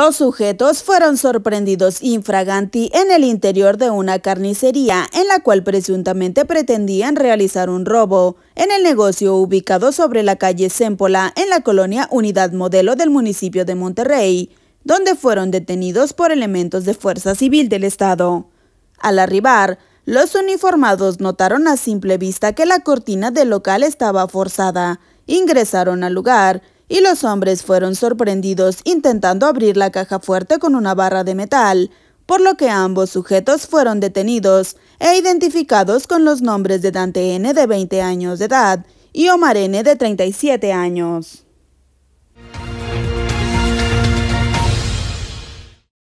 Los sujetos fueron sorprendidos infraganti en el interior de una carnicería en la cual presuntamente pretendían realizar un robo en el negocio ubicado sobre la calle Sempola en la colonia Unidad Modelo del municipio de Monterrey, donde fueron detenidos por elementos de Fuerza Civil del Estado. Al arribar, los uniformados notaron a simple vista que la cortina del local estaba forzada, ingresaron al lugar y los hombres fueron sorprendidos intentando abrir la caja fuerte con una barra de metal, por lo que ambos sujetos fueron detenidos e identificados con los nombres de Dante N de 20 años de edad y Omar N de 37 años.